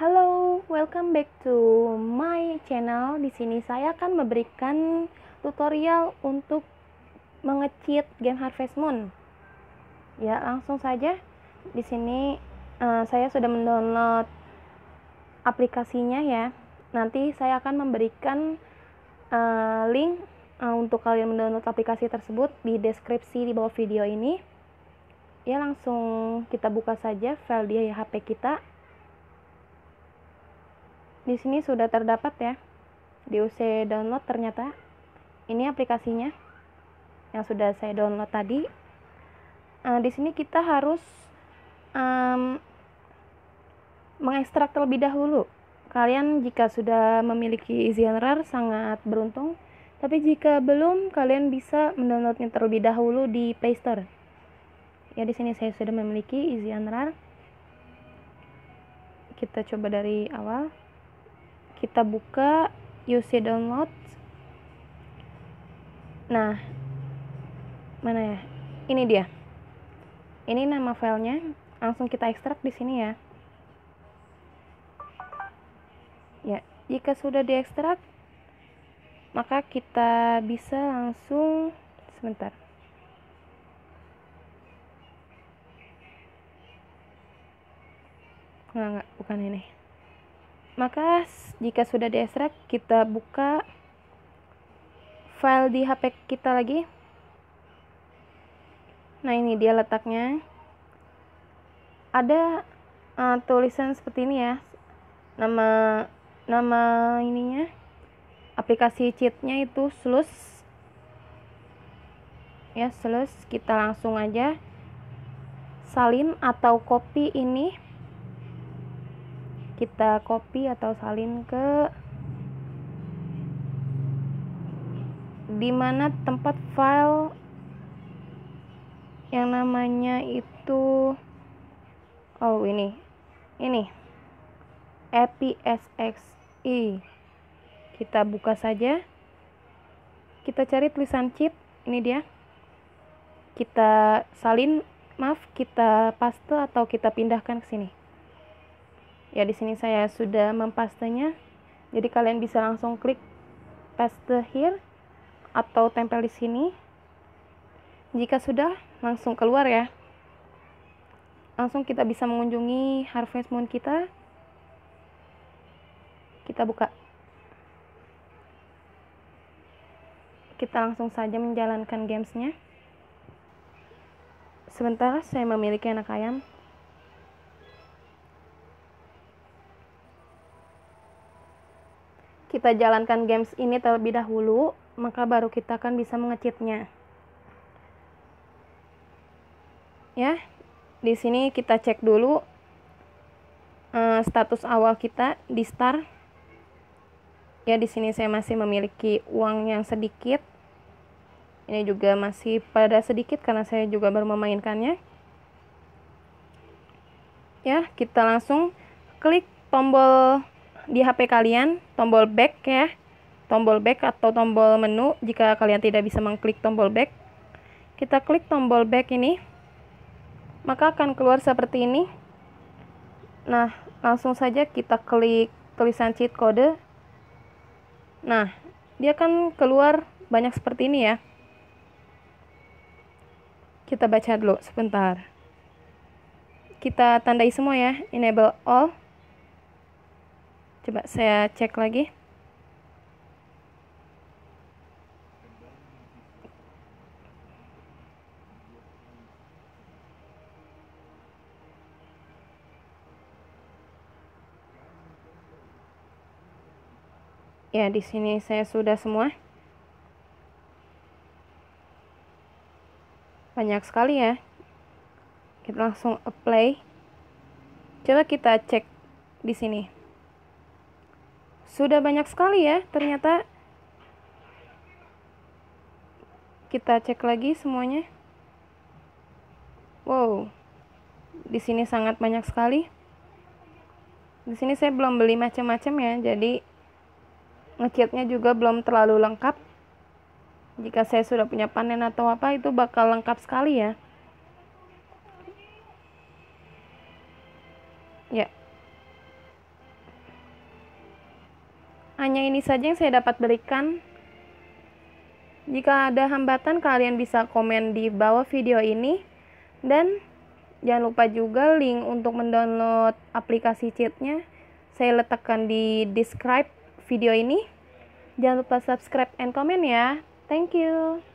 Halo, welcome back to my channel. Di sini saya akan memberikan tutorial untuk mengecit game Harvest Moon. Ya, langsung saja. Di sini uh, saya sudah mendownload aplikasinya ya. Nanti saya akan memberikan uh, link uh, untuk kalian mendownload aplikasi tersebut di deskripsi di bawah video ini. Ya, langsung kita buka saja file di HP kita di sini sudah terdapat ya. di UC download ternyata ini aplikasinya yang sudah saya download tadi. Uh, di sini kita harus um, mengekstrak terlebih dahulu. Kalian jika sudah memiliki izin rare sangat beruntung, tapi jika belum kalian bisa mendownloadnya terlebih dahulu di Play Store. Ya di sini saya sudah memiliki izin rare Kita coba dari awal kita buka UC download nah mana ya ini dia ini nama filenya langsung kita ekstrak di sini ya ya jika sudah diekstrak maka kita bisa langsung sebentar enggak enggak bukan ini maka jika sudah diekstrak, kita buka file di HP kita lagi. Nah, ini dia letaknya. Ada uh, tulisan seperti ini ya. Nama nama ininya. Aplikasi cheatnya itu Slus. Ya, Slus. Kita langsung aja salin atau copy ini kita copy atau salin ke di mana tempat file yang namanya itu oh ini ini epsxi kita buka saja kita cari tulisan chip ini dia kita salin maaf kita paste atau kita pindahkan ke sini ya di sini saya sudah mempastenya jadi kalian bisa langsung klik paste here atau tempel di sini jika sudah langsung keluar ya langsung kita bisa mengunjungi harvest moon kita kita buka kita langsung saja menjalankan gamesnya sebentar saya memiliki anak ayam kita jalankan games ini terlebih dahulu, maka baru kita akan bisa mengecitnya. Ya, di sini kita cek dulu uh, status awal kita di star. Ya, di sini saya masih memiliki uang yang sedikit. Ini juga masih pada sedikit karena saya juga baru memainkannya. Ya, kita langsung klik tombol di HP kalian tombol back ya tombol back atau tombol menu jika kalian tidak bisa mengklik tombol back kita klik tombol back ini maka akan keluar seperti ini nah langsung saja kita klik tulisan cheat code nah dia akan keluar banyak seperti ini ya kita baca dulu sebentar kita tandai semua ya enable all Coba saya cek lagi. Ya, di sini saya sudah semua. Banyak sekali ya. Kita langsung apply. Coba kita cek di sini. Sudah banyak sekali ya, ternyata kita cek lagi semuanya. Wow, di sini sangat banyak sekali. Di sini saya belum beli macam-macam ya, jadi ngecatnya juga belum terlalu lengkap. Jika saya sudah punya panen atau apa itu bakal lengkap sekali ya. Ya, Hanya ini saja yang saya dapat berikan. Jika ada hambatan, kalian bisa komen di bawah video ini. Dan jangan lupa juga link untuk mendownload aplikasi cheatnya. Saya letakkan di describe video ini. Jangan lupa subscribe and comment ya. Thank you.